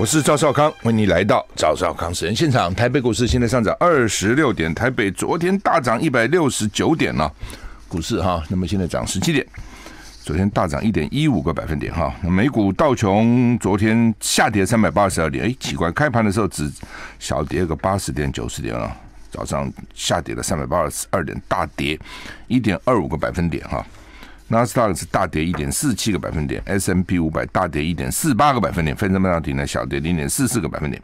我是赵少康，欢迎你来到赵少康实人现场。台北股市现在上涨二十六点，台北昨天大涨一百六十九点呢，股市哈，那么现在涨十七点，昨天大涨一点一五个百分点哈。美股道琼昨天下跌三百八十二点，哎，奇怪，开盘的时候只小跌个八十点九十点啊，早上下跌了三百八十二点，大跌一点二五个百分点哈。纳斯达克是大跌一点四七个百分点，S M P 五百大跌一点四八个百分点，分成半导体呢小跌零点四四个百分点。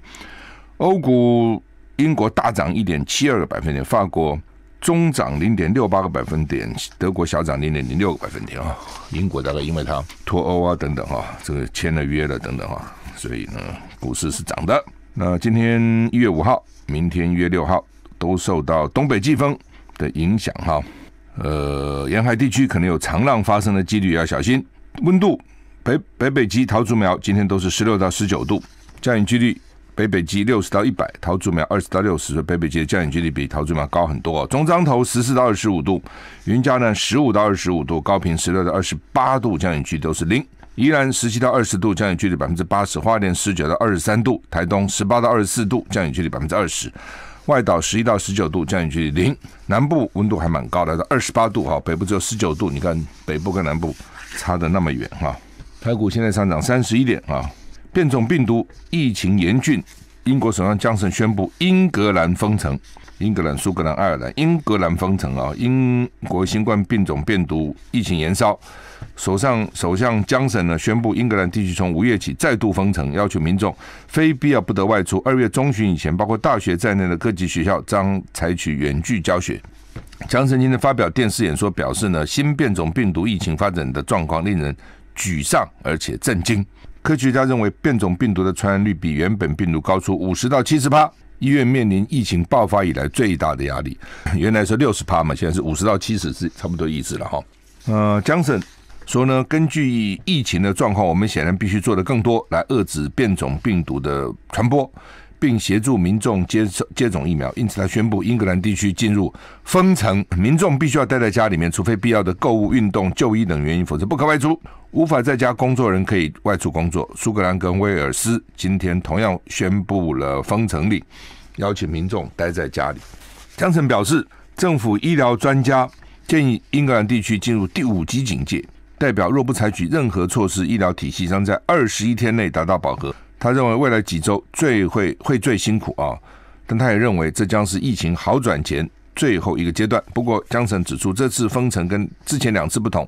欧股英国大涨一点七二个百分点，法国中涨零点六八个百分点，德国小涨零点零六个百分点啊。英国大概因为它脱欧啊等等哈，这个签了约了等等哈，所以呢股市是涨的。那今天一月五号，明天一月六号都受到东北季风的影响哈。呃，沿海地区可能有长浪发生的几率要小心。温度北北北极桃竹苗今天都是十六到十九度，降雨几率北北极六十到一百，桃竹苗二十到六十，北北极的降雨几率比桃竹苗高很多。中彰头十四到二十五度，云嘉南十五到二十五度，高频十六到二十八度，降雨区都是零。宜兰十七到二十度，降雨距离百分之八十，花莲十九到二十三度，台东十八到二十四度，降雨距离百分之二十。外岛十一到十九度，降雨量零。南部温度还蛮高的，到二十八度哈。北部只有十九度，你看北部跟南部差的那么远哈。台股现在上涨三十一点啊。变种病毒疫情严峻。英国首相江省宣布英格兰封城，英格兰、苏格兰、爱尔兰，英格兰封城啊！英国新冠病毒病毒疫情延烧，首相首相江省呢宣布英格兰地区从五月起再度封城，要求民众非必要不得外出。二月中旬以前，包括大学在内的各级学校将采取远距教学。江省今天发表电视演说，表示呢新变种病毒疫情发展的状况令人沮丧，而且震惊。科学家认为，变种病毒的传染率比原本病毒高出五十到七十帕。医院面临疫情爆发以来最大的压力。原来是六十帕嘛，现在是五十到七十，是差不多意思了哈。呃，江省说呢，根据疫情的状况，我们显然必须做的更多，来遏制变种病毒的传播。并协助民众接受接种疫苗，因此他宣布英格兰地区进入封城，民众必须要待在家里面，除非必要的购物、运动、就医等原因，否则不可外出。无法在家工作人可以外出工作。苏格兰跟威尔斯今天同样宣布了封城令，邀请民众待在家里。江城表示，政府医疗专家建议英格兰地区进入第五级警戒，代表若不采取任何措施，医疗体系将在二十一天内达到饱和。他认为未来几周最会会最辛苦啊，但他也认为这将是疫情好转前最后一个阶段。不过，江省指出，这次封城跟之前两次不同，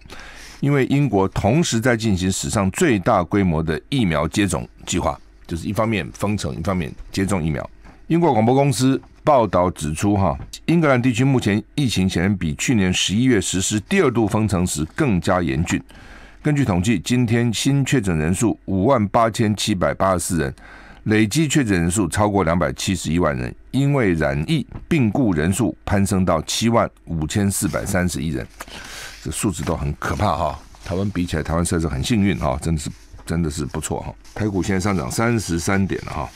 因为英国同时在进行史上最大规模的疫苗接种计划，就是一方面封城，一方面接种疫苗。英国广播公司报道指出，哈，英格兰地区目前疫情显然比去年十一月实施第二度封城时更加严峻。根据统计，今天新确诊人数五万八千七百八十四人，累计确诊人数超过两百七十一万人。因为染疫病故人数攀升到七万五千四百三十一人，这数字都很可怕哈。台湾比起来，台湾算是很幸运哈，真的是真的是不错哈。台股现在上涨三十三点了哈。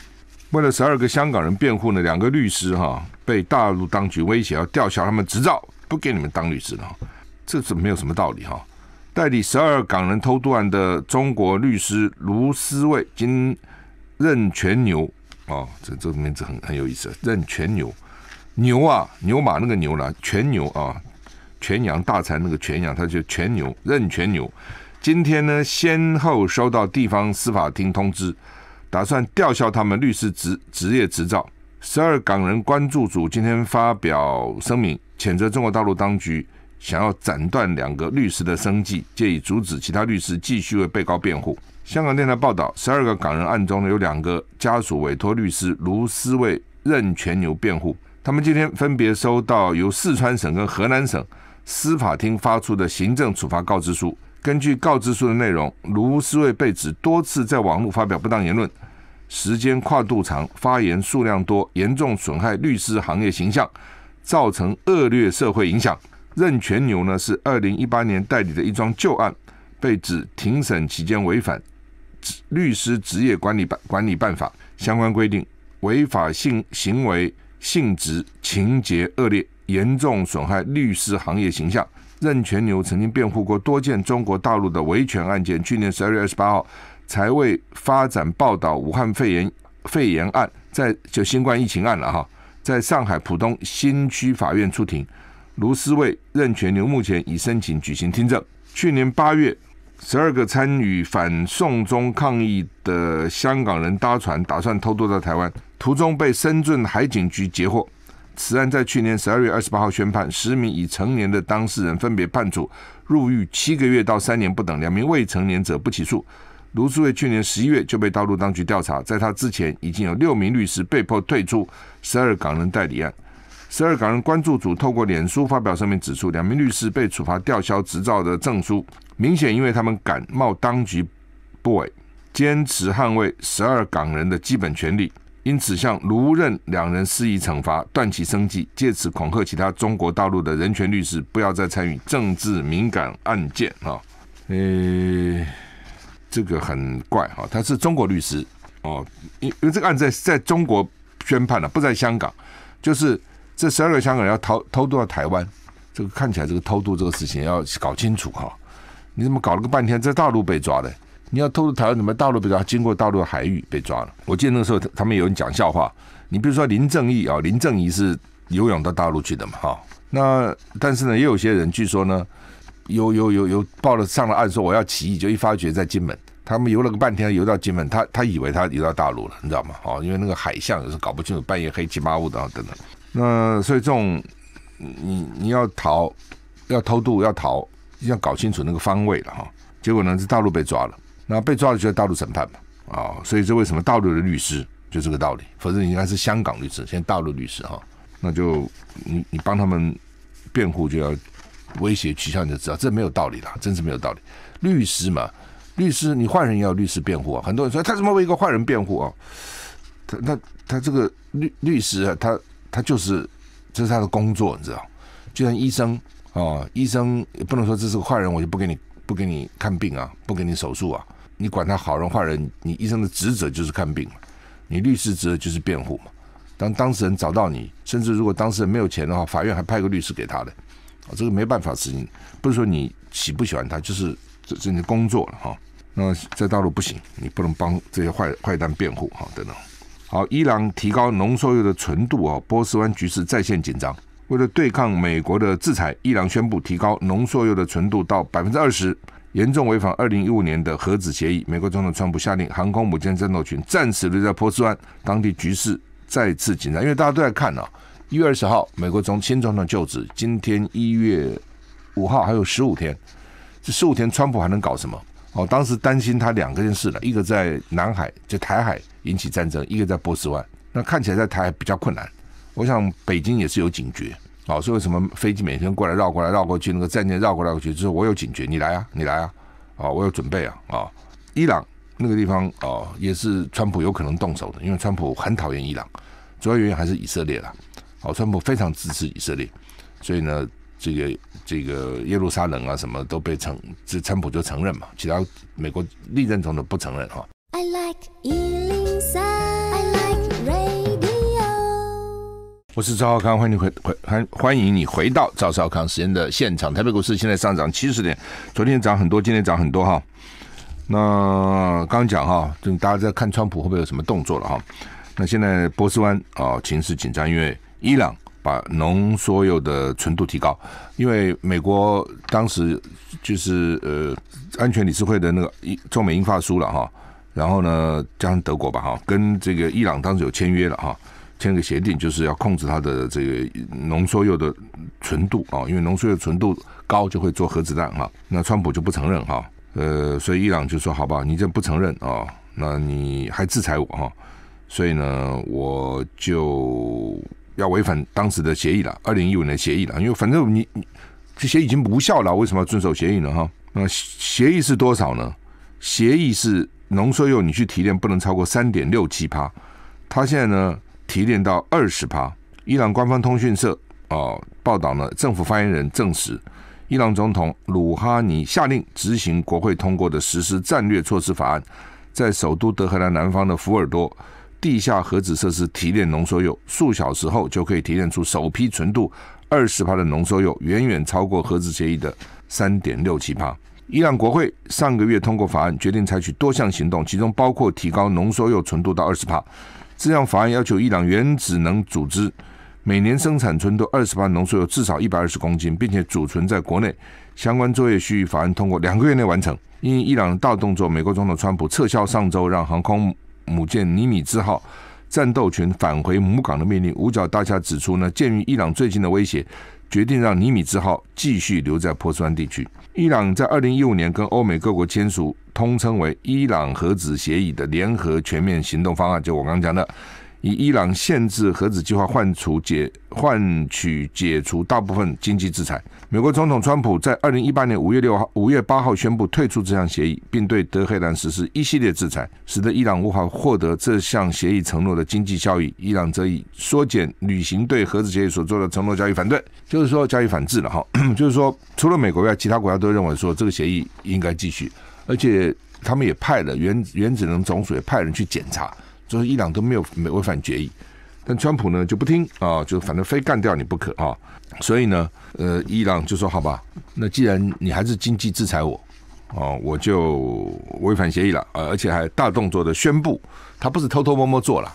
为了十二个香港人辩护呢，两个律师哈被大陆当局威胁要吊销他们执照，不给你们当律师了，这是没有什么道理哈。代理十二港人偷渡案的中国律师卢思卫，今任全牛啊，这这个名字很很有意思，任全牛牛啊牛马那个牛啦，全牛啊全羊大蚕那个全羊，他就全牛任全牛。今天呢，先后收到地方司法厅通知，打算吊销他们律师执职业执照。十二港人关注组今天发表声明，谴责中国大陆当局。想要斩断两个律师的生计，借以阻止其他律师继续为被告辩护。香港电台报道，十二个港人案中，有两个家属委托律师卢思卫任全牛辩护。他们今天分别收到由四川省跟河南省司法厅发出的行政处罚告知书。根据告知书的内容，卢思卫被指多次在网络发表不当言论，时间跨度长，发言数量多，严重损害律师行业形象，造成恶劣社会影响。任全牛呢是二零一八年代理的一桩旧案，被指庭审期间违反《律师职业管理办管理办法》相关规定，违法性行为性质情节恶劣，严重损害律师行业形象。任全牛曾经辩护过多件中国大陆的维权案件，去年十二月二十八号才为发展报道武汉肺炎肺炎案，在就新冠疫情案了哈，在上海浦东新区法院出庭。卢思卫、任全牛目前已申请举行听证。去年八月，十二个参与反送中抗议的香港人搭船，打算偷渡到台湾，途中被深圳海警局截获。此案在去年十二月二十八号宣判，十名已成年的当事人分别判处入狱七个月到三年不等，两名未成年者不起诉。卢思卫去年十一月就被大陆当局调查，在他之前已经有六名律师被迫退出十二港人代理案。十二港人关注组透过脸书发表声明，指出两名律师被处罚吊销执照的证书，明显因为他们敢冒当局不韪，坚持捍卫十二港人的基本权利，因此向卢任两人施以惩罚，断其生计，借此恐吓其他中国大陆的人权律师，不要再参与政治敏感案件啊！诶，这个很怪哈，他是中国律师哦，因因为这个案子在在中国宣判了，不在香港，就是。这十二个香港人要偷偷渡到台湾，这个看起来这个偷渡这个事情要搞清楚哈。你怎么搞了个半天在大陆被抓的？你要偷渡台湾，怎么大陆被抓？经过大陆的海域被抓了。我记得那个时候，他们有人讲笑话，你比如说林正义啊，林正义是游泳到大陆去的嘛，哈。那但是呢，也有些人据说呢，游游游游，报了上了岸说我要起义，就一发觉在金门，他们游了个半天，游到金门，他他以为他游到大陆了，你知道吗？哦，因为那个海象有时候搞不清楚，半夜黑，漆乌的啊等等。那所以这种，你你要逃，要偷渡要逃，要搞清楚那个方位了哈。结果呢，是大陆被抓了。那被抓了就在大陆审判嘛，啊，所以这为什么大陆的律师就这个道理？否则你应该是香港律师，现在大陆律师哈，那就你你帮他们辩护就要威胁取消你就知道这没有道理的，真是没有道理。律师嘛，律师你坏人也要律师辩护啊。很多人说他怎么为一个坏人辩护啊？他他他这个律律师啊，他。他就是，这是他的工作，你知道？就像医生啊，医生不能说这是个坏人，我就不给你不给你看病啊，不给你手术啊。你管他好人坏人，你医生的职责就是看病嘛。你律师职责就是辩护嘛。当当事人找到你，甚至如果当事人没有钱的话，法院还派个律师给他的。啊，这个没办法执行。不是说你喜不喜欢他，就是这是你的工作了哈。那在大陆不行，你不能帮这些坏坏蛋辩护哈。等等。好，伊朗提高浓缩铀的纯度哦，波斯湾局势再现紧张。为了对抗美国的制裁，伊朗宣布提高浓缩铀的纯度到百分之二十，严重违反二零一五年的核子协议。美国总统川普下令航空母舰战斗群暂时留在波斯湾，当地局势再次紧张。因为大家都在看啊，一月二十号，美国从新总统就职，今天一月五号，还有十五天，这十五天，川普还能搞什么？哦，当时担心他两个件事了，一个在南海，就台海引起战争，一个在波斯湾。那看起来在台海比较困难。我想北京也是有警觉，哦，所以为什么飞机每天过来绕过来绕过去，那个战舰绕过来绕过去，就是我有警觉，你来啊，你来啊，哦，我有准备啊，啊，伊朗那个地方哦，也是川普有可能动手的，因为川普很讨厌伊朗，主要原因还是以色列了，哦，川普非常支持以色列，所以呢。这个这个耶路撒冷啊，什么都被承，这川普就承认嘛，其他美国历任总统不承认哈。我是赵少康，欢迎回回欢欢迎你回到赵少康时间的现场。台北股市现在上涨七十点，昨天涨很多，今天涨很多哈。那刚讲哈，就大家在看川普会不会有什么动作了哈。那现在波斯湾啊，情势紧张，因为伊朗。把浓缩铀的纯度提高，因为美国当时就是呃安全理事会的那个中美英发书了哈，然后呢加上德国吧哈，跟这个伊朗当时有签约了哈，签个协定就是要控制它的这个浓缩铀的纯度啊，因为浓缩铀纯度高就会做核子弹哈，那川普就不承认哈，呃所以伊朗就说好不好你这不承认啊，那你还制裁我哈，所以呢我就。要违反当时的协议了，二零一五年协议了，因为反正你你这协议已经无效了，为什么要遵守协议呢？哈，那协议是多少呢？协议是浓缩铀你去提炼不能超过三点六七帕，它现在呢提炼到二十帕。伊朗官方通讯社啊报道呢，政府发言人证实，伊朗总统鲁哈尼下令执行国会通过的实施战略措施法案，在首都德黑兰南方的福尔多。地下核子设施提炼浓缩铀，数小时后就可以提炼出首批纯度二十帕的浓缩铀，远远超过核子协议的三点六七帕。伊朗国会上个月通过法案，决定采取多项行动，其中包括提高浓缩铀纯度到二十帕。这项法案要求伊朗原子能组织每年生产纯度二十帕浓缩铀至少一百二十公斤，并且储存在国内。相关作业区域。法案通过两个月内完成。因伊朗的大动作，美国总统川普撤销上周让航空。母舰尼米兹号战斗群返回母港的命令。五角大厦指出，呢鉴于伊朗最近的威胁，决定让尼米兹号继续留在波斯湾地区。伊朗在二零一五年跟欧美各国签署，通称为“伊朗核子协议”的联合全面行动方案，就我刚刚讲的。以伊朗限制核子计划换除解换取解除大部分经济制裁。美国总统川普在二零一八年五月六号五月八号宣布退出这项协议，并对德黑兰实施一系列制裁，使得伊朗无法获得这项协议承诺的经济效益。伊朗则以缩减履行对核子协议所做的承诺加以反对，就是说加以反制了哈。就是说，除了美国外，其他国家都认为说这个协议应该继续，而且他们也派了原原子能总署也派人去检查。就是伊朗都没有违反决议，但川普呢就不听啊，就反正非干掉你不可啊，所以呢，呃，伊朗就说好吧，那既然你还是经济制裁我，哦，我就违反协议了啊，而且还大动作的宣布，他不是偷偷摸摸做了，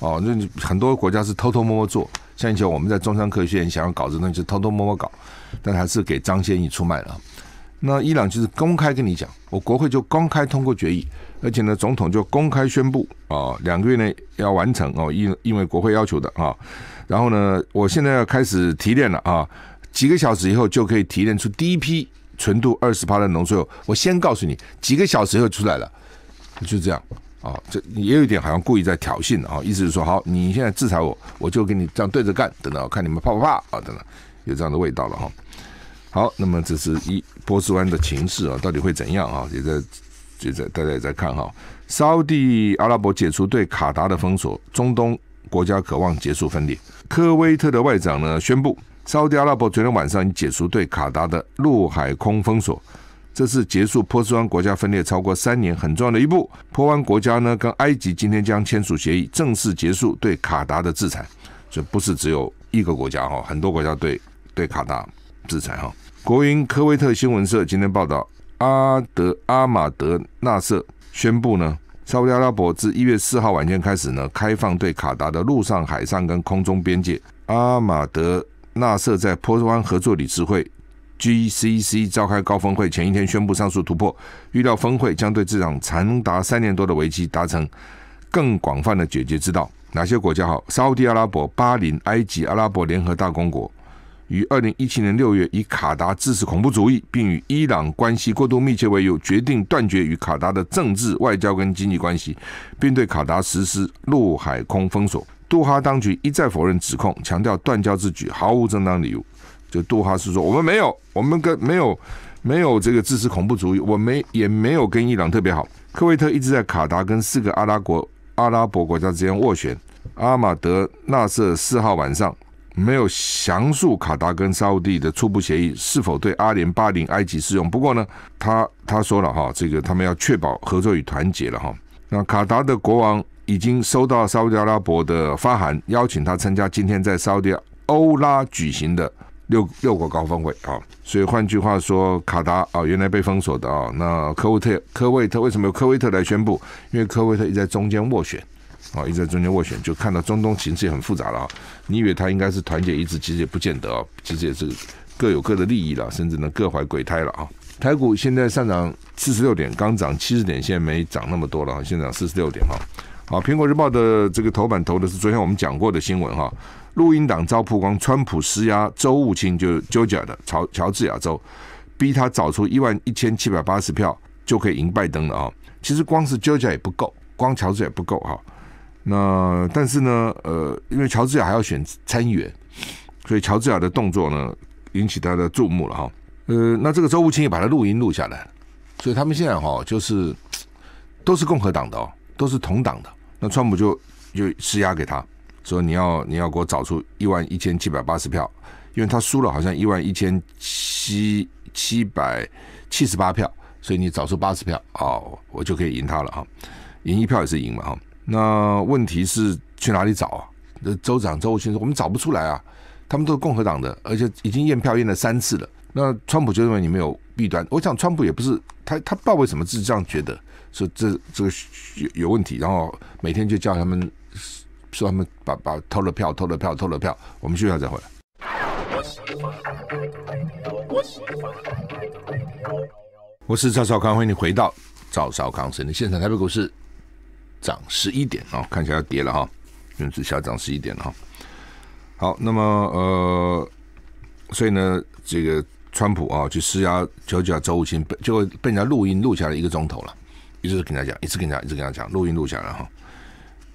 哦，那很多国家是偷偷摸摸做，像以前我们在中山科学院想要搞这东西，偷偷摸摸搞，但还是给张先义出卖了。那伊朗就是公开跟你讲，我国会就公开通过决议，而且呢，总统就公开宣布啊，两个月内要完成哦，因因为国会要求的啊。然后呢，我现在要开始提炼了啊，几个小时以后就可以提炼出第一批纯度二十帕的浓缩铀。我先告诉你，几个小时以后出来了，就这样啊，这也有一点好像故意在挑衅啊，意思是说，好，你现在制裁我，我就跟你这样对着干，等等，看你们怕不怕啊，等等，有这样的味道了哈。好，那么这是一波斯湾的情势啊，到底会怎样啊？也在，也在，大家也在看哈。沙地阿拉伯解除对卡达的封锁，中东国家渴望结束分裂。科威特的外长呢宣布，沙地阿拉伯昨天晚上已解除对卡达的陆海空封锁，这是结束波斯湾国家分裂超过三年很重要的一步。波湾国家呢跟埃及今天将签署协议，正式结束对卡达的制裁。这不是只有一个国家哈，很多国家对对卡达。制裁哈，国营科威特新闻社今天报道，阿德阿马德纳瑟宣布呢，沙特阿拉伯自一月四号晚间开始呢，开放对卡达的陆上、海上跟空中边界。阿马德纳瑟在波斯湾合作理事会 （GCC） 召开高峰会前一天宣布上述突破，预料峰会将对这场长达三年多的危机达成更广泛的解决之道。哪些国家好，沙特阿拉伯、巴林、埃及、阿拉伯联合大公国。于二零一七年六月，以卡达支持恐怖主义，并与伊朗关系过度密切为由，决定断绝与卡达的政治、外交跟经济关系，并对卡达实施陆海空封锁。杜哈当局一再否认指控，强调断交之举毫无正当理由。就杜哈说，我们没有，我们跟没有没有这个支持恐怖主义，我没也没有跟伊朗特别好。科威特一直在卡达跟四个阿拉伯阿拉伯国家之间斡旋。阿马德·纳瑟四号晚上。没有详述卡达跟沙地的初步协议是否对阿联巴林埃及适用。不过呢，他他说了哈，这个他们要确保合作与团结了哈。那卡达的国王已经收到沙特阿拉伯的发函，邀请他参加今天在沙特欧拉举行的六六国高峰会啊。所以换句话说，卡达啊，原来被封锁的啊，那科威特科威特为什么由科威特来宣布？因为科威特直在中间斡旋。啊，一直在中间斡旋，就看到中东形势也很复杂了啊。你以为他应该是团结一致，其实也不见得啊。其实也是各有各的利益了，甚至呢各怀鬼胎了啊。台股现在上涨四十六点，刚涨七十点，现在没涨那么多了啊，现在涨四十六点哈。好，苹果日报的这个头版投的是昨天我们讲过的新闻哈。录音党遭曝光，川普施压州务卿，就是 g o j a 的乔乔治亚州，逼他找出一万一千七百八十票就可以赢拜登了啊。其实光是 j o j a 也不够，光乔治也不够哈。那但是呢，呃，因为乔治亚还要选参议员，所以乔治亚的动作呢引起他的注目了哈。呃，那这个周务清也把他录音录下来所以他们现在哈就是都是共和党的，哦，都是同党的。那川普就就施压给他说你要你要给我找出一万一千七百八十票，因为他输了好像一万一千七七百七十八票，所以你找出八十票哦，我就可以赢他了哈，赢一票也是赢嘛哈。那问题是去哪里找啊？州长周先生，说我们找不出来啊，他们都是共和党的，而且已经验票验了三次了。那川普就认为你没有弊端。我想川普也不是他，他不知道为什么是这样觉得，说这这个有问题，然后每天就叫他们说他们把把偷了票偷了票偷了票。我们接下再回来。我喜欢我是赵少康，欢迎你回到赵少康您的现场台北股市。涨十一点啊，看起来要跌了哈，元子下涨十一点了哈。好，那么呃，所以呢，这个川普啊去施压，就叫周务清被就被人家录音录下来一个钟头了，一直跟人家讲，一直跟人家，一直跟人家讲，录音录下来哈。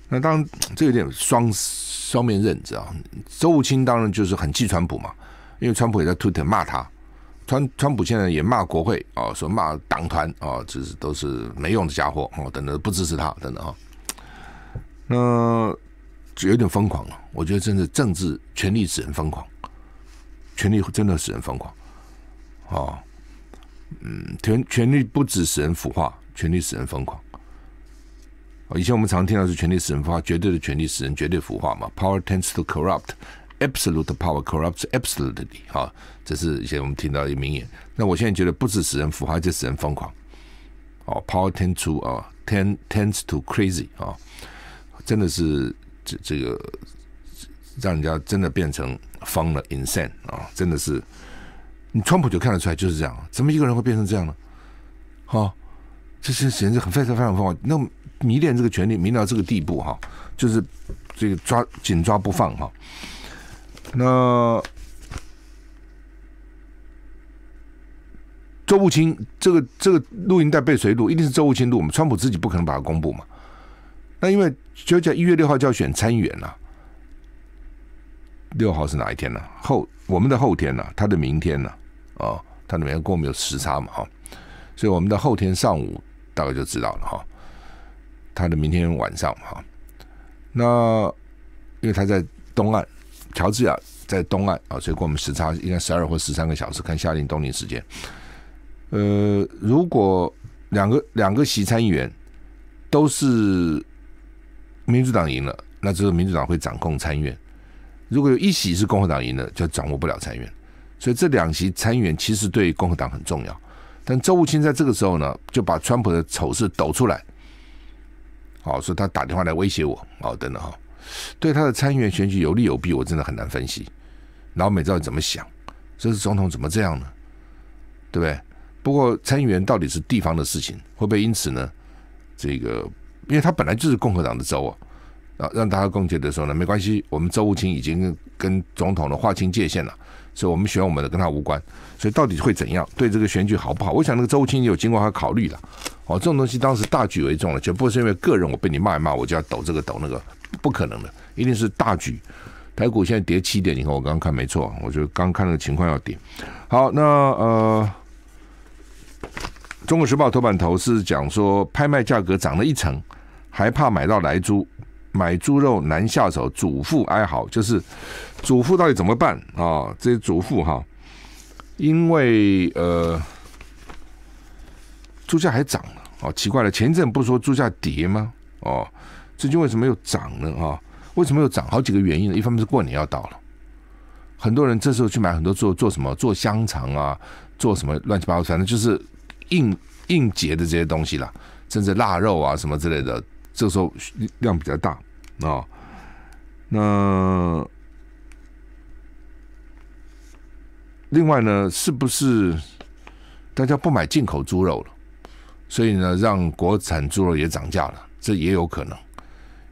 那当然，这有点双双面刃，你知道？周务清当然就是很气川普嘛，因为川普也在 Twitter 骂他。川川普现在也骂国会啊，说骂党团啊，这是都是没用的家伙，等等不支持他等等啊，那有点疯狂了。我觉得真的政治权力使人疯狂，权力真的使人疯狂啊。嗯，权权力不止使人腐化，权力使人疯狂以前我们常听到是权力使人腐化，绝对的权力使人绝对腐化嘛，Power tends to corrupt。Absolute power corrupts absolutely，哈，这是以前我们听到的名言。那我现在觉得不止使人腐化，就使人疯狂。哦，抛 to 啊，ten d tends to crazy，啊，真的是这这个让人家真的变成疯了，insane，啊，真的是。你川普就看得出来就是这样，怎么一个人会变成这样呢？哈，这是简直很非常非常疯狂，那迷恋这个权利，迷到这个地步哈，就是这个抓紧抓不放哈。那周步清，这个这个录音带被谁录？一定是周步清录。我们川普自己不可能把它公布嘛。那因为就在一月六号就要选参议员了，六号是哪一天呢？后我们的后天呢？他的明天呢？啊，他的跟我们有时差嘛，哈。所以我们的后天上午大概就知道了哈。他的明天晚上哈。那因为他在东岸。乔治亚在东岸啊，所以跟我们时差应该十二或十三个小时，看夏令冬令时间。呃，如果两个两个席参议员都是民主党赢了，那这个民主党会掌控参院。如果有一席是共和党赢了，就掌握不了参院。所以这两席参议员其实对共和党很重要。但周务清在这个时候呢，就把川普的丑事抖出来。好，所以他打电话来威胁我。好，等等哈。对他的参议员选举有利有弊，我真的很难分析。老美到底怎么想？这是总统怎么这样呢？对不对？不过参议员到底是地方的事情，会不会因此呢？这个，因为他本来就是共和党的州啊，啊，让大家共决的时候呢，没关系，我们周务卿已经跟总统的划清界限了，所以我们选我们的跟他无关。所以到底会怎样？对这个选举好不好？我想那个周务卿有经过他考虑了。哦，这种东西当时大局为重了，绝不是因为个人。我被你骂一骂，我就要抖这个抖那个。不可能的，一定是大举。台股现在跌七点以后，我刚刚看没错，我就刚看那个情况要跌。好，那呃，《中国时报》头版头是讲说，拍卖价格涨了一成，还怕买到来猪，买猪肉难下手，主妇哀嚎，就是主妇到底怎么办啊？这些主妇哈，因为呃，猪价还涨了哦，奇怪了，前阵不说猪价跌吗？哦。最近为什么又涨了啊？为什么又涨？好几个原因呢。一方面是过年要到了，很多人这时候去买很多做做什么做香肠啊，做什么乱七八糟，反正就是硬硬结的这些东西啦，甚至腊肉啊什么之类的，这时候量比较大啊。那另外呢，是不是大家不买进口猪肉了，所以呢让国产猪肉也涨价了？这也有可能。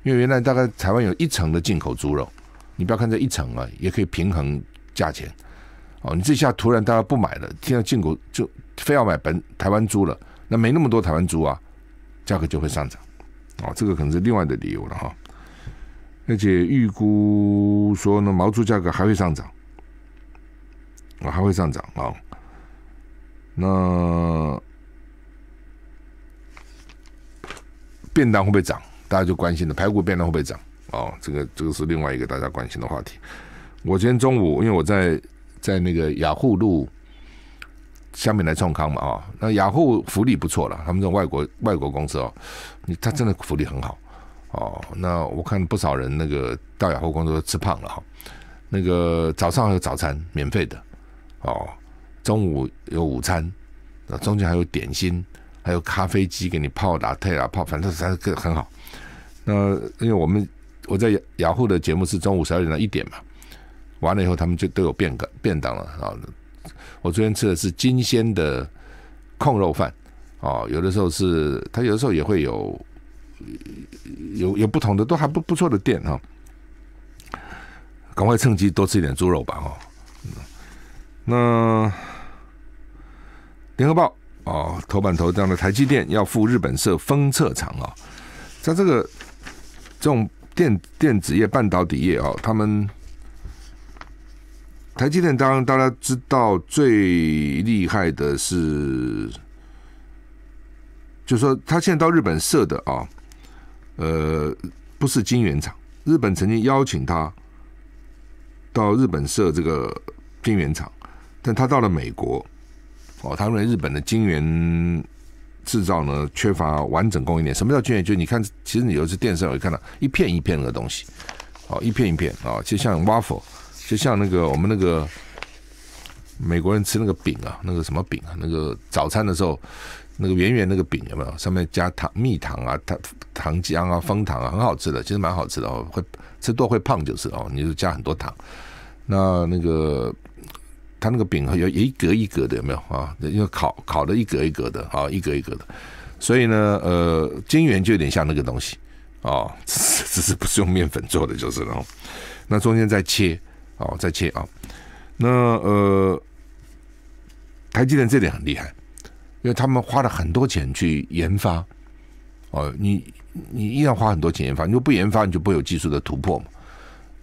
因为原来大概台湾有一层的进口猪肉，你不要看这一层啊，也可以平衡价钱。哦，你这下突然大家不买了，现在进口就非要买本台湾猪了，那没那么多台湾猪啊，价格就会上涨。哦，这个可能是另外的理由了哈。而且预估说呢，毛猪价格还会上涨，啊，还会上涨啊。那便当会不会涨？大家就关心的排骨变了会不会涨哦？这个这个是另外一个大家关心的话题。我今天中午因为我在在那个雅虎路下面来创康嘛啊，那雅虎福利不错了。他们这种外国外国公司哦，你他真的福利很好哦。那我看不少人那个到雅虎工作吃胖了哈。那个早上有早餐免费的哦，中午有午餐，那中间还有点心，还有咖啡机给你泡打、退啊泡，反正还是个很好。那因为我们我在雅虎的节目是中午十二点到一点嘛，完了以后他们就都有便便当了啊！我昨天吃的是金鲜的控肉饭啊，有的时候是它有的时候也会有有有不同的都还不不错的店哈。赶快趁机多吃一点猪肉吧哦。那联合报哦，头版头这样的台积电要赴日本设封测厂啊，在这个。这种电电子业、半导体业啊，他们台积电，当然大家知道最厉害的是，就说他现在到日本设的啊，呃，不是晶圆厂。日本曾经邀请他到日本设这个晶圆厂，但他到了美国哦，他认为日本的晶圆。制造呢缺乏完整供应链，什么叫缺？就你看，其实你有次电视，上会看到一片一片那个东西，哦，一片一片啊，就像 waffle，就像那个我们那个美国人吃那个饼啊，那个什么饼啊，那个早餐的时候，那个圆圆那个饼有没有？上面加糖、蜜糖啊，糖糖浆啊、枫糖啊，很好吃的，其实蛮好吃的哦，会吃多会胖就是哦，你就加很多糖，那那个。它那个饼和有一格一格的有没有啊？要烤烤的一格一格的啊，一格一格的。所以呢，呃，晶圆就有点像那个东西啊，只是不是用面粉做的，就是喽。那中间再切哦，再切啊。那呃，台积电这点很厉害，因为他们花了很多钱去研发。哦，你你一定要花很多钱研发，你不研发你就不会有技术的突破嘛。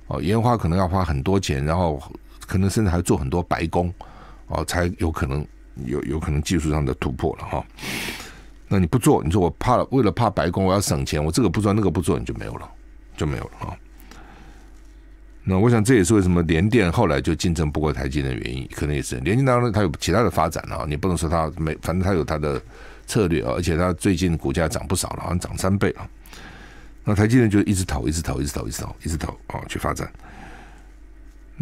哦，研发可能要花很多钱，然后。可能甚至还做很多白工，哦，才有可能有有可能技术上的突破了哈。那你不做，你说我怕为了怕白工，我要省钱，我这个不做那个不做，你就没有了，就没有了啊。那我想这也是为什么联电后来就竞争不过台积电的原因，可能也是联电当然它有其他的发展了，你不能说它没，反正它有它的策略啊，而且它最近股价涨不少了，好像涨三倍了。那台积电就一直投，一直投，一直投，一直投，一直投啊去发展，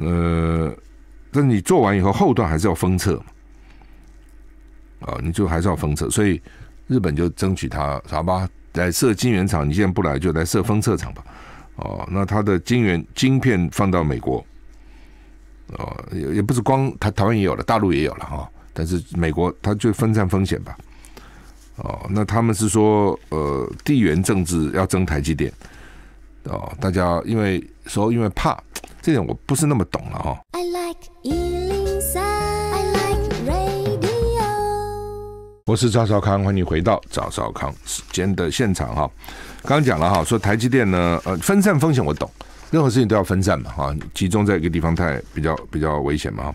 呃。那你做完以后，后段还是要封测嘛？啊，你就还是要封测，所以日本就争取他，好吧，来设晶圆厂。你现在不来，就来设封测厂吧。哦，那他的晶圆晶片放到美国，哦，也也不是光他台湾也有了，大陆也有了哈。但是美国他就分散风险吧。哦，那他们是说，呃，地缘政治要争台积电。哦，大家因为说因为怕这点，我不是那么懂了哈。我是赵少康，欢迎回到赵少康时间的现场哈。刚刚讲了哈，说台积电呢，呃，分散风险我懂，任何事情都要分散嘛哈，集中在一个地方太比较比较危险嘛。哈。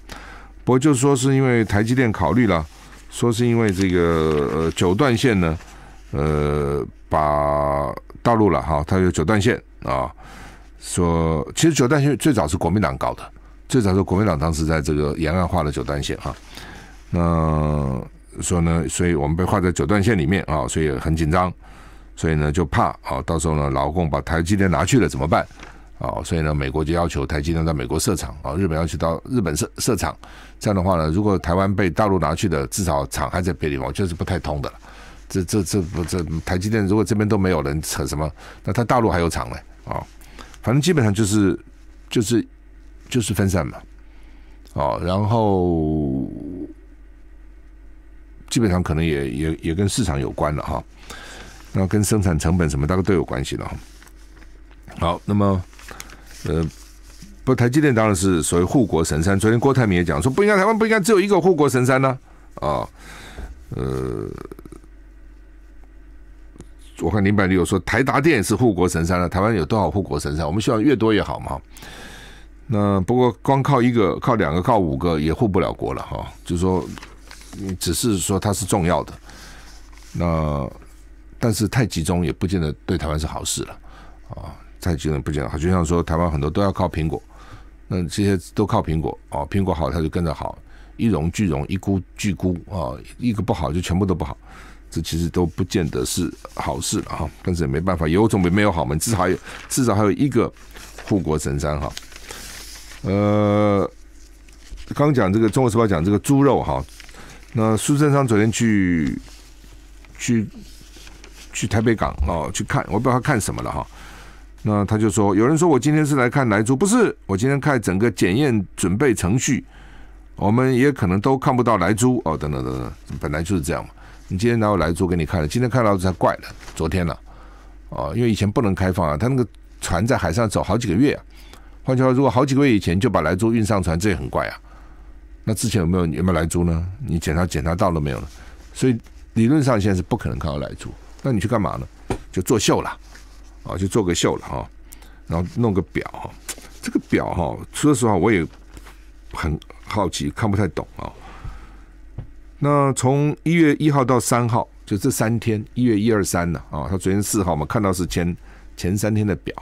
不过就是说，是因为台积电考虑了，说是因为这个呃九段线呢，呃，把道路了哈，它有九段线啊。说其实九段线最早是国民党搞的，最早是国民党当时在这个沿岸画了九段线哈。那说呢，所以我们被划在九段线里面啊，所以很紧张，所以呢就怕啊，到时候呢，劳工把台积电拿去了怎么办啊？所以呢，美国就要求台积电在美国设厂啊，日本要求到日本设设厂。这样的话呢，如果台湾被大陆拿去的，至少厂还在别地方，就是不太通的了。这这这不这台积电如果这边都没有人扯什么，那他大陆还有厂呢？啊。反正基本上就是就是就是分散嘛，哦，然后。基本上可能也也也跟市场有关了哈，那跟生产成本什么大概都有关系了哈。好，那么呃，不，台积电当然是所谓护国神山。昨天郭台铭也讲说，不应该台湾不应该只有一个护国神山呢啊。呃，我看林百里有说，台达电也是护国神山了。台湾有多少护国神山？我们希望越多越好嘛。那不过光靠一个、靠两个、靠五个也护不了国了哈。就是说。只是说它是重要的，那但是太集中也不见得对台湾是好事了啊！太集中不见得好，就像说台湾很多都要靠苹果，那这些都靠苹果啊，苹果好它就跟着好，一荣俱荣，一枯俱枯啊，一个不好就全部都不好，这其实都不见得是好事啊，但是也没办法，有总比没有好嘛，至少有，至少还有一个护国神山哈。呃，刚讲这个《中国时报》讲这个猪肉哈。那苏贞昌昨天去去去台北港哦，去看我不知道他看什么了哈。那他就说，有人说我今天是来看莱猪，不是我今天看整个检验准备程序。我们也可能都看不到莱猪哦，等等等等，本来就是这样嘛。你今天哪有莱猪给你看了？今天看到才怪了，昨天了啊，因为以前不能开放啊。他那个船在海上走好几个月啊。换句话说，好几个月以前就把莱猪运上船，这也很怪啊。那之前有没有有没有来猪呢？你检查检查到了没有呢？所以理论上现在是不可能看到来猪。那你去干嘛呢？就作秀了啊，就做个秀了哈。然后弄个表哈，这个表哈，说实话我也很好奇，看不太懂啊。那从一月一号到三号，就这三天，一月一二三呢啊。他昨天四号嘛，看到是前前三天的表。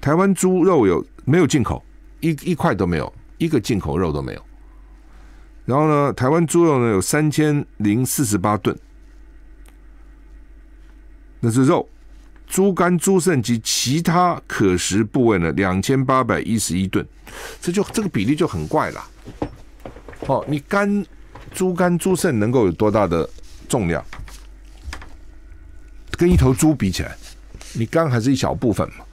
台湾猪肉有没有进口？一一块都没有。一个进口肉都没有，然后呢，台湾猪肉呢有三千零四十八吨，那是肉，猪肝、猪肾及其他可食部位呢两千八百一十一吨，这就这个比例就很怪了。哦，你肝，猪肝、猪肾能够有多大的重量？跟一头猪比起来，你肝还是一小部分嘛。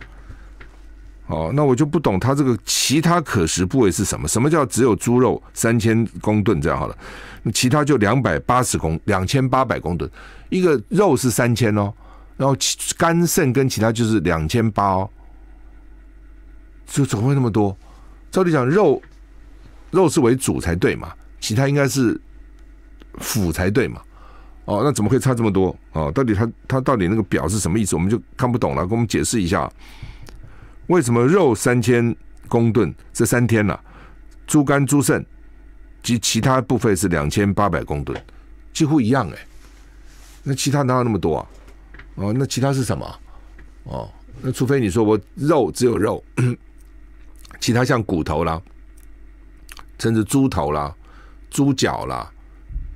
哦，那我就不懂他这个其他可食部位是什么？什么叫只有猪肉三千公吨这样好了？那其他就两百八十公两千八百公吨，一个肉是三千哦，然后肝肾跟其他就是两千八哦，就么会那么多。照理讲，肉肉是为主才对嘛，其他应该是辅才对嘛。哦，那怎么会差这么多？哦，到底他他到底那个表是什么意思？我们就看不懂了，给我们解释一下。为什么肉三千公吨这三天了，猪肝、猪肾及其他部分是两千八百公吨，几乎一样哎。那其他哪有那么多啊？哦，那其他是什么？哦，那除非你说我肉只有肉，其他像骨头啦，甚至猪头啦、猪脚啦，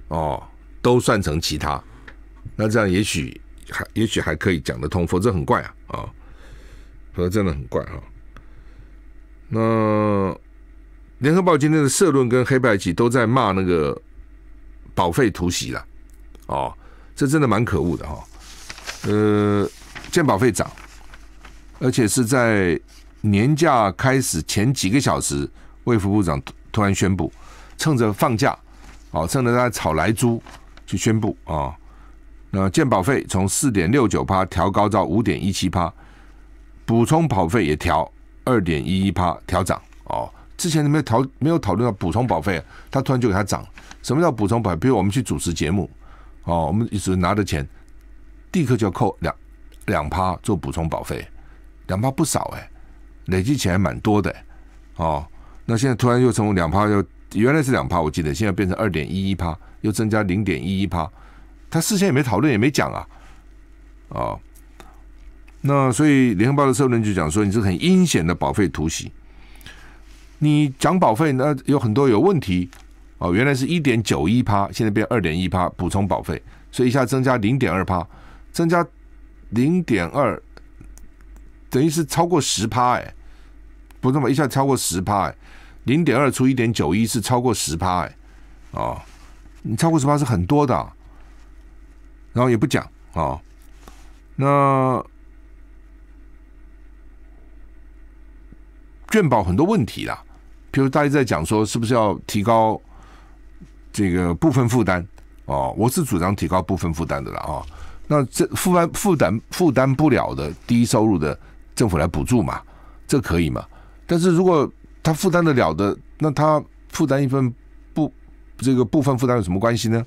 哦，都算成其他。那这样也许还也许还可以讲得通，否则很怪啊啊。可是真的很怪哈。那联合报今天的社论跟黑白旗都在骂那个保费突袭了，哦，这真的蛮可恶的哈。呃，鉴保费涨，而且是在年假开始前几个小时，魏副部长突然宣布，趁着放假，哦，趁着在炒来猪去宣布啊，那鉴保费从四点六九趴调高到五点一七趴。补充保费也调二点一一趴，调涨哦。之前没有讨没有讨论到补充保费，他突然就给他涨。什么叫补充保？比如我们去主持节目，哦，我们一直拿着钱，立刻就要扣两两趴做补充保费，两趴不少哎，累积起来蛮多的哦。那现在突然又从两趴又原来是两趴，我记得现在变成二点一一趴，又增加零点一一趴，他事先也没讨论也没讲啊，哦。那所以，《联合报》的社论就讲说，你是很阴险的保费突袭。你讲保费，那有很多有问题哦。原来是一点九一趴，现在变二点一趴，补充保费，所以一下增加零点二趴，增加零点二，等于是超过十趴哎，不是嘛？一下超过十趴哎，零点二除一点九一是超过十趴哎，啊，你超过十趴是很多的，然后也不讲啊，那。健保很多问题啦，比如大家在讲说，是不是要提高这个部分负担？哦，我是主张提高部分负担的啦，哦，那这负担负担负担不了的低收入的政府来补助嘛，这可以嘛？但是如果他负担得了的，那他负担一份不这个部分负担有什么关系呢？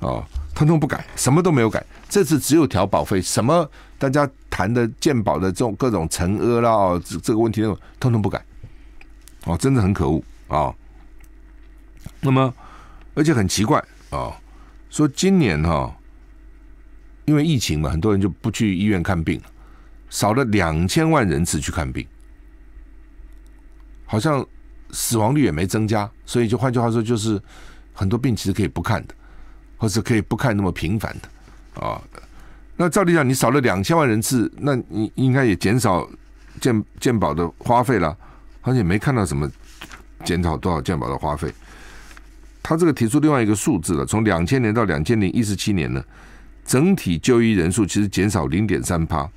哦，通通不改，什么都没有改。这次只有调保费，什么大家谈的健保的这种各种承额啦哦，这个问题通通不改。哦，真的很可恶啊。那么，而且很奇怪啊，说今年哈，因为疫情嘛，很多人就不去医院看病了，少了两千万人次去看病，好像死亡率也没增加。所以，就换句话说，就是很多病其实可以不看的。或是可以不看那么频繁的，啊，那照理讲，你少了两千万人次，那你应该也减少健健保的花费了，而且没看到什么减少多少健保的花费。他这个提出另外一个数字了，从两千年到两千零一十七年呢，整体就医人数其实减少零点三趴，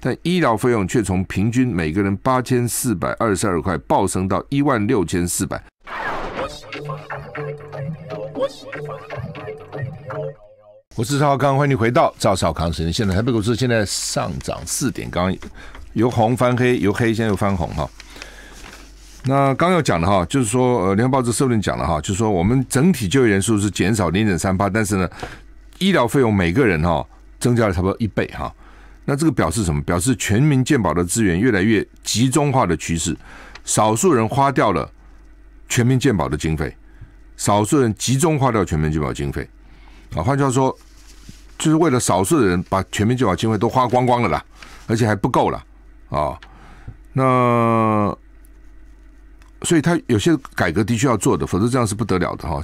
但医疗费用却从平均每个人八千四百二十二块暴升到一万六千四百。我是赵康，欢迎你回到赵少康时间。现在台北股市现在上涨四点，刚刚由红翻黑，由黑现在又翻红哈。那刚要讲的哈，就是说呃，联合报纸社论讲的哈，就是说我们整体就业人数是减少零点三八，但是呢，医疗费用每个人哈增加了差不多一倍哈。那这个表示什么？表示全民健保的资源越来越集中化的趋势，少数人花掉了。全民健保的经费，少数人集中花掉全民健保经费，啊，换句话说，就是为了少数的人把全民健保经费都花光光了啦，而且还不够了，啊，那，所以他有些改革的确要做的，否则这样是不得了的哈。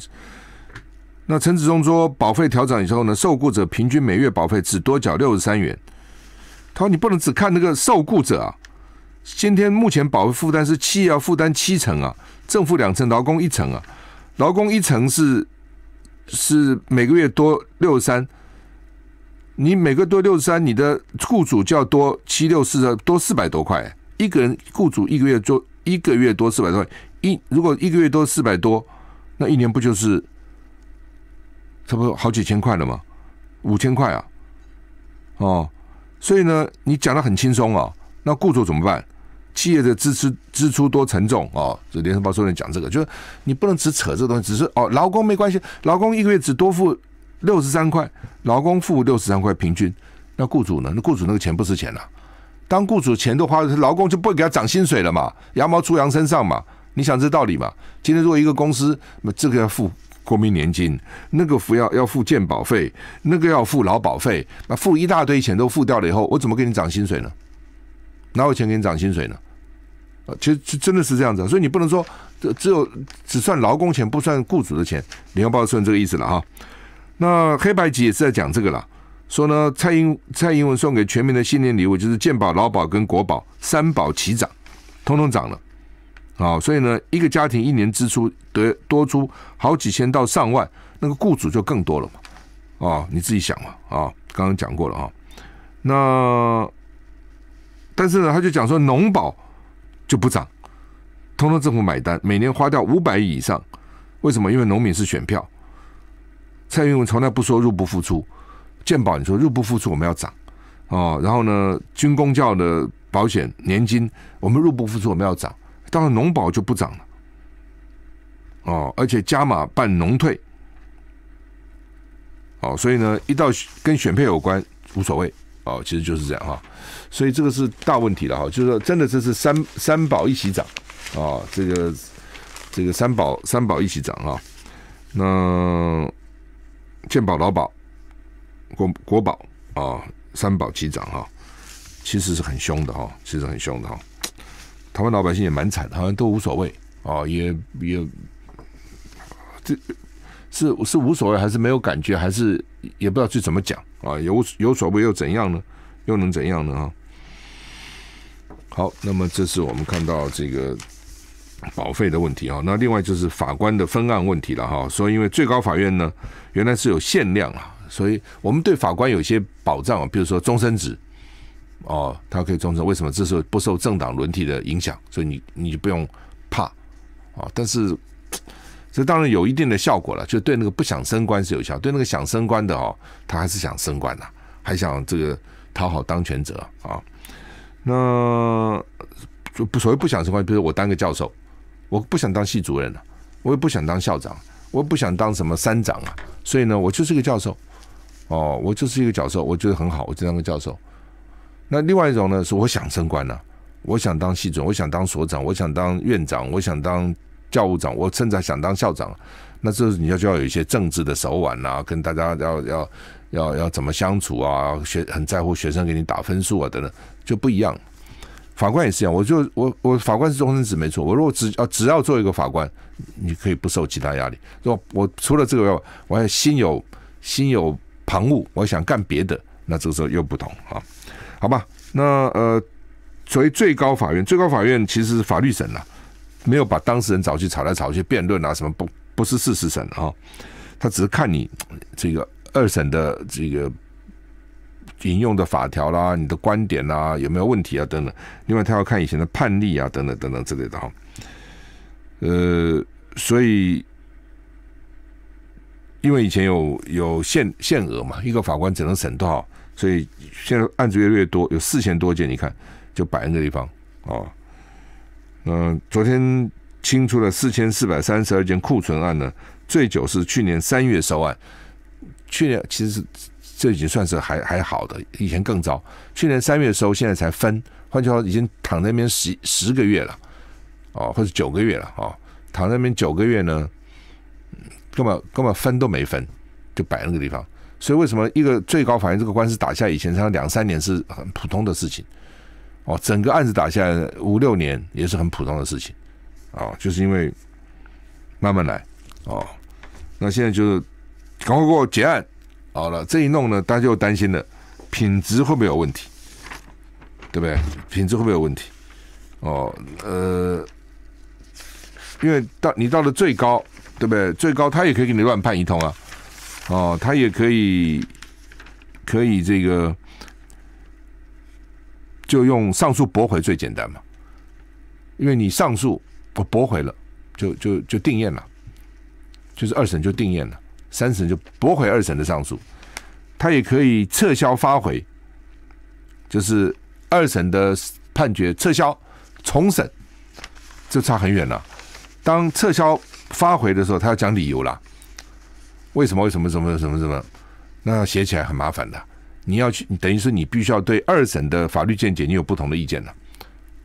那陈子忠说，保费调整以后呢，受雇者平均每月保费只多缴六十三元。他说，你不能只看那个受雇者啊。今天目前保额负担是企业负担七成啊，正负两成，劳工一层啊，劳工一层是是每个月多六十三，你每个多六十三，你的雇主就要多七六四的多四百多块，一个人雇主一个月做一个月多四百多块，一如果一个月多四百多，那一年不就是差不多好几千块了吗？五千块啊，哦，所以呢，你讲的很轻松啊，那雇主怎么办？企业的支出支出多沉重啊！这联合报说天讲这个，就是你不能只扯这东西，只是哦，劳工没关系，劳工一个月只多付六十三块，劳工付六十三块平均，那雇主呢？那雇主那个钱不值钱呐！当雇主钱都花了，劳工就不会给他涨薪水了嘛？羊毛出羊身上嘛？你想这道理嘛？今天如果一个公司，那这个要付国民年金，那个服要要付健保费，那个要付劳保费，那付一大堆钱都付掉了以后，我怎么给你涨薪水呢？哪有钱给你涨薪水呢？其实真的是这样子，所以你不能说只有只算劳工钱，不算雇主的钱。联合报要算这个意思了哈。那黑白集也是在讲这个了，说呢，蔡英蔡英文送给全民的新年礼物就是健保、劳保跟国保三保齐涨，通通涨了啊。所以呢，一个家庭一年支出得多出好几千到上万，那个雇主就更多了嘛啊，你自己想嘛啊。刚刚讲过了啊，那但是呢，他就讲说农保。就不涨，通通政府买单，每年花掉五百亿以上。为什么？因为农民是选票。蔡英文从来不说入不敷出，健保你说入不敷出我们要涨，哦，然后呢军工教的保险年金我们入不敷出我们要涨，当然农保就不涨了，哦，而且加码办农退，哦，所以呢一到跟选配有关无所谓。哦，其实就是这样哈，所以这个是大问题了哈，就是说，真的这是三三宝一起涨，啊，这个这个三宝三宝一起涨啊，那健宝、老宝、国国宝啊，三宝齐涨啊，其实是很凶的哈，其实很凶的哈，台湾老百姓也蛮惨，好像都无所谓啊，也也，这是是无所谓还是没有感觉，还是也不知道去怎么讲。啊，有有所谓又怎样呢？又能怎样呢？哈，好，那么这是我们看到这个保费的问题啊，那另外就是法官的分案问题了哈。所以，因为最高法院呢原来是有限量啊，所以我们对法官有一些保障啊，比如说终身制，哦，他可以终身。为什么？这时候不受政党轮替的影响，所以你你就不用怕啊。但是。这当然有一定的效果了，就对那个不想升官是有效，对那个想升官的哦，他还是想升官呐，还想这个讨好当权者啊。那所谓不想升官，比如我当个教授，我不想当系主任了，我也不想当校长，我也不想当什么山长啊，所以呢，我就是一个教授。哦，我就是一个教授，我觉得很好，我就当个教授。那另外一种呢，是我想升官呢，我想当系主任，我想当所长，我想当院长，我想当。教务长，我甚至想当校长，那这你要就要有一些政治的手腕呐，跟大家要要要要怎么相处啊？学很在乎学生给你打分数啊等等，就不一样。法官也是一样，我就我我法官是终身制没错，我如果只啊只要做一个法官，你可以不受其他压力。如果我除了这个，我还心有心有旁骛，我想干别的，那这个时候又不同啊，好吧？那呃，所谓最高法院，最高法院其实是法律审呐。没有把当事人找去吵来吵去辩论啊，什么不不是事实审啊，他只是看你这个二审的这个引用的法条啦、你的观点啊有没有问题啊等等。另外，他要看以前的判例啊等等等等之类的。哈、呃，所以因为以前有有限限额嘛，一个法官只能审多少，所以现在案子越来越多，有四千多件，你看就摆那个地方啊。嗯，昨天清出了四千四百三十二件库存案呢。最久是去年三月收案，去年其实这已经算是还还好的，以前更糟。去年三月收，现在才分，换句话说，已经躺在那边十十个月了，哦，或者九个月了，哦，躺在那边九个月呢，根本根本分都没分，就摆那个地方。所以为什么一个最高法院这个官司打下以前，他两三年是很普通的事情。哦，整个案子打下来五六年也是很普通的事情，啊，就是因为慢慢来，哦，那现在就是赶快给我结案好了，这一弄呢，大家又担心了，品质会不会有问题，对不对？品质会不会有问题？哦，呃，因为到你到了最高，对不对？最高他也可以给你乱判一通啊，哦，他也可以可以这个。就用上诉驳回最简单嘛，因为你上诉不驳回了，就就就定验了，就是二审就定验了，三审就驳回二审的上诉，他也可以撤销发回，就是二审的判决撤销重审，就差很远了。当撤销发回的时候，他要讲理由了，为什么为什么什么什么什么，那写起来很麻烦的。你要去，等于是你必须要对二审的法律见解你有不同的意见了。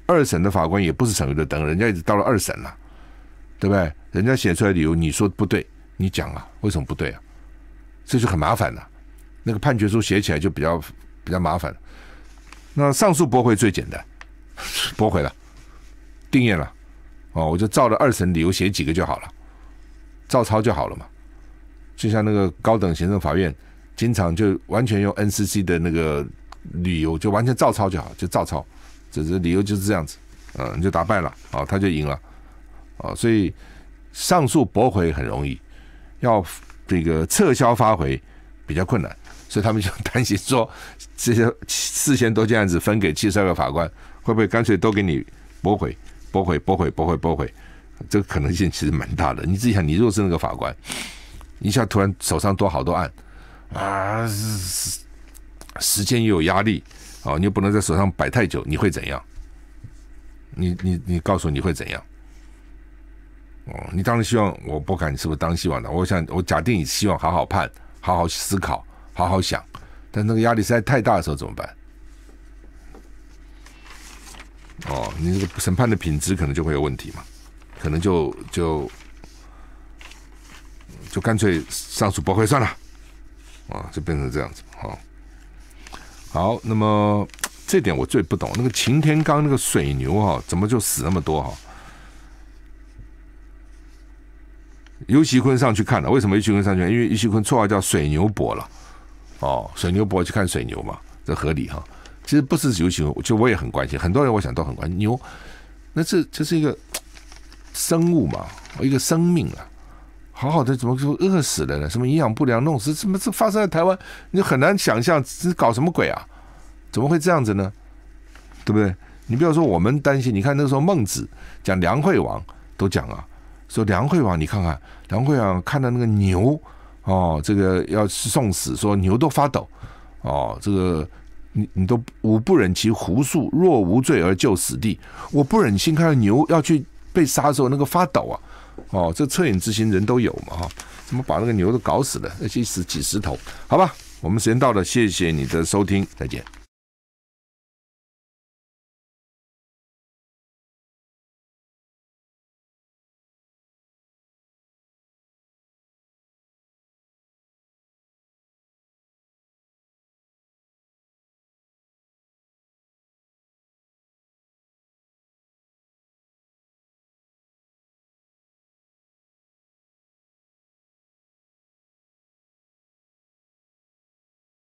二审的法官也不是省油的灯，人家一直到了二审了，对不对？人家写出来理由，你说不对，你讲啊，为什么不对啊？这就很麻烦了，那个判决书写起来就比较比较麻烦。那上诉驳回最简单，驳回了，定谳了，哦，我就照着二审理由写几个就好了，照抄就好了嘛，就像那个高等行政法院。经常就完全用 NCC 的那个理由，就完全照抄就好，就照抄，只是理由就是这样子，嗯，你就打败了，啊，他就赢了，啊，所以上诉驳回很容易，要这个撤销发回比较困难，所以他们就担心说，这些四千多件案子分给七十二个法官，会不会干脆都给你驳回，驳回，驳回，驳回，驳回，这个可能性其实蛮大的。你自己想，你若是那个法官，一下突然手上多好多案。啊，时时间又有压力，哦，你又不能在手上摆太久，你会怎样？你你你，告诉我你会怎样？哦，你当然希望，我不敢，你是不是当希望的？我想，我假定你希望好好判，好好思考，好好想，但那个压力实在太大的时候怎么办？哦，你这个审判的品质可能就会有问题嘛，可能就就就干脆上诉驳回算了。啊，就变成这样子啊！好，那么这点我最不懂，那个秦天刚那个水牛哈，怎么就死那么多哈？尤其坤上去看了，为什么尤其坤上去？看？因为尤其坤绰号叫水牛伯了，哦，水牛伯去看水牛嘛，这合理哈。其实不是尤其坤，就我也很关心，很多人我想都很关心牛。那这这是一个生物嘛，一个生命啊。好好的，怎么就饿死了呢？什么营养不良弄死？怎么这发生在台湾？你很难想象，这搞什么鬼啊？怎么会这样子呢？对不对？你不要说我们担心，你看那时候孟子讲梁惠王都讲啊，说梁惠王，你看看梁惠王看到那个牛哦，这个要去送死，说牛都发抖哦，这个你你都我不忍其胡觫，若无罪而就死地，我不忍心看到牛要去被杀的时候那个发抖啊。哦，这恻隐之心人都有嘛哈？怎么把那个牛都搞死了？那些死几十头？好吧，我们时间到了，谢谢你的收听，再见。